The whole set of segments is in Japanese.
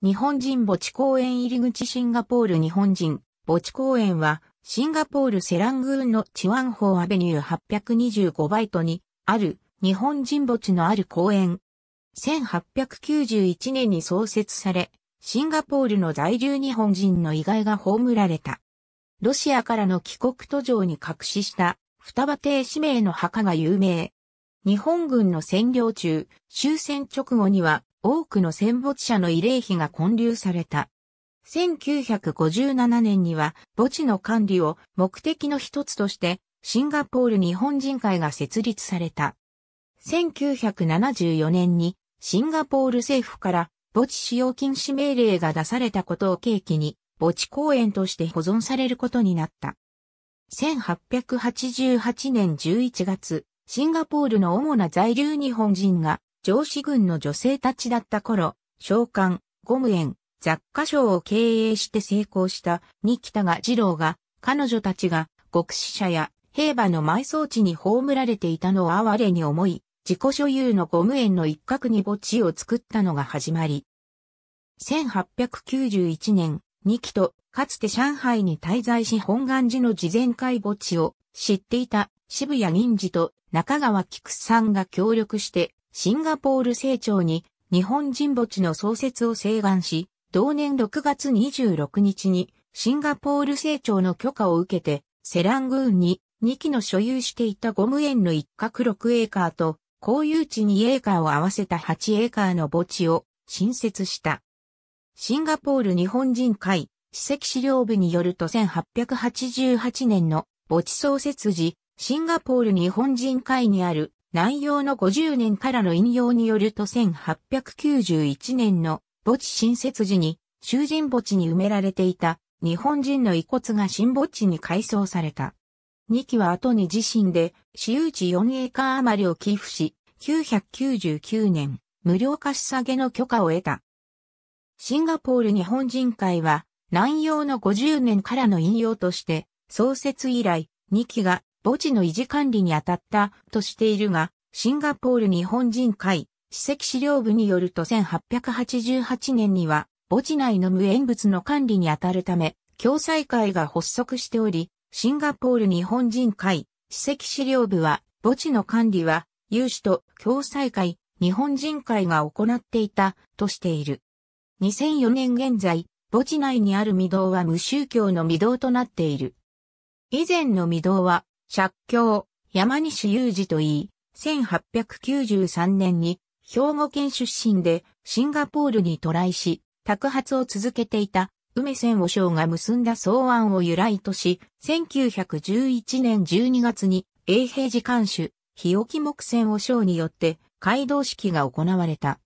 日本人墓地公園入り口シンガポール日本人墓地公園はシンガポールセラングーンのチワンホーアベニュー825バイトにある日本人墓地のある公園。1891年に創設され、シンガポールの在留日本人の遺骸が葬られた。ロシアからの帰国途上に隠しした双葉亭氏名の墓が有名。日本軍の占領中、終戦直後には多くの戦没者の慰霊碑が建立された。1957年には墓地の管理を目的の一つとしてシンガポール日本人会が設立された。1974年にシンガポール政府から墓地使用禁止命令が出されたことを契機に墓地公園として保存されることになった。1888年11月、シンガポールの主な在留日本人が上司軍の女性たちだった頃、召喚、ゴム園、雑貨商を経営して成功した、に北が二郎が、彼女たちが、極死者や兵馬の埋葬地に葬られていたのを哀れに思い、自己所有のゴム園の一角に墓地を作ったのが始まり。1891年、二木と、かつて上海に滞在し本願寺の慈善会墓地を知っていた渋谷銀次と中川菊さんが協力してシンガポール成長に日本人墓地の創設を請願し、同年6月26日にシンガポール成長の許可を受けて、セラングーンに2機の所有していたゴム園の一角6エーカーと、公有地2エーカーを合わせた8エーカーの墓地を新設した。シンガポール日本人会史跡資料部によると1888年の墓地創設時、シンガポール日本人会にある内容の50年からの引用によると1891年の墓地新設時に囚人墓地に埋められていた日本人の遺骨が新墓地に改装された。2期は後に自身で私有地4エーカー余りを寄付し、999年、無料貸し下げの許可を得た。シンガポール日本人会は、南洋の50年からの引用として、創設以来、2期が墓地の維持管理に当たったとしているが、シンガポール日本人会史跡資料部によると1888年には墓地内の無縁物の管理に当たるため、共済会が発足しており、シンガポール日本人会史跡資料部は墓地の管理は有志と共済会日本人会が行っていたとしている。2004年現在、墓地内にある御堂は無宗教の御堂となっている。以前の御堂は借境、山西雄二といい、1893年に兵庫県出身でシンガポールに渡来し、宅発を続けていた梅仙和尚が結んだ草案を由来とし、1911年12月に永平寺監守、日置木仙和尚によって街道式が行われた。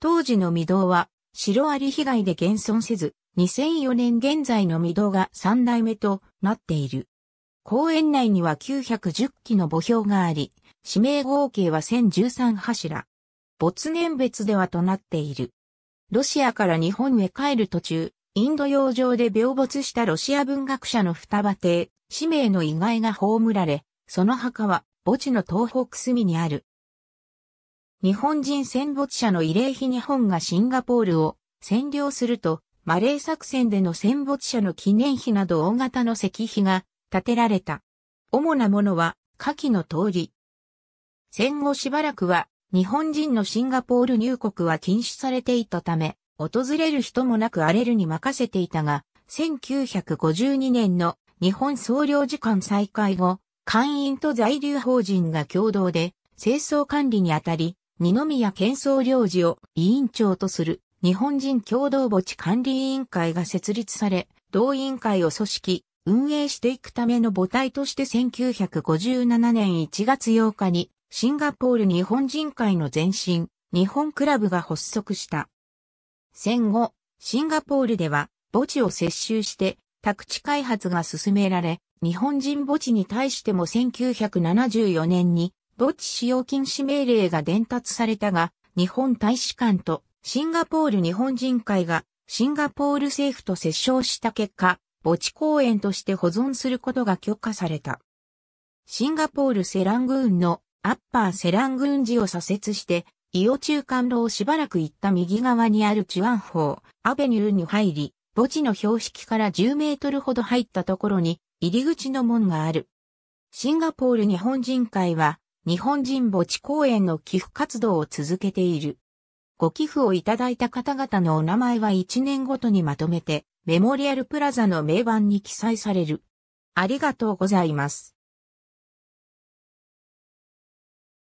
当時の御堂は、白あり被害で現存せず、2004年現在の御堂が三代目となっている。公園内には910基の墓標があり、指名合計は1013柱。没年別ではとなっている。ロシアから日本へ帰る途中、インド洋上で病没したロシア文学者の双葉邸、氏名の意外が葬られ、その墓は墓地の東北隅にある。日本人戦没者の慰霊碑日本がシンガポールを占領すると、マレー作戦での戦没者の記念碑など大型の石碑が建てられた。主なものは、下記の通り。戦後しばらくは、日本人のシンガポール入国は禁止されていたため、訪れる人もなく荒れるに任せていたが、1952年の日本総領事館再開後、会員と在留法人が共同で清掃管理にあたり、二宮県総領事を委員長とする日本人共同墓地管理委員会が設立され、同委員会を組織、運営していくための母体として1957年1月8日にシンガポール日本人会の前身、日本クラブが発足した。戦後、シンガポールでは墓地を接収して宅地開発が進められ、日本人墓地に対しても1974年に墓地使用禁止命令が伝達されたが、日本大使館とシンガポール日本人会がシンガポール政府と折衝した結果、墓地公園として保存することが許可された。シンガポールセラングーンのアッパーセラングーン寺を左折して、伊予中間路をしばらく行った右側にあるチュアンホーアベニューに入り、墓地の標識から10メートルほど入ったところに入り口の門がある。シンガポール日本人会は日本人墓地公園の寄付活動を続けている。ご寄付をいただいた方々のお名前は1年ごとにまとめてメモリアルプラザの名盤に記載される。ありがとうございます。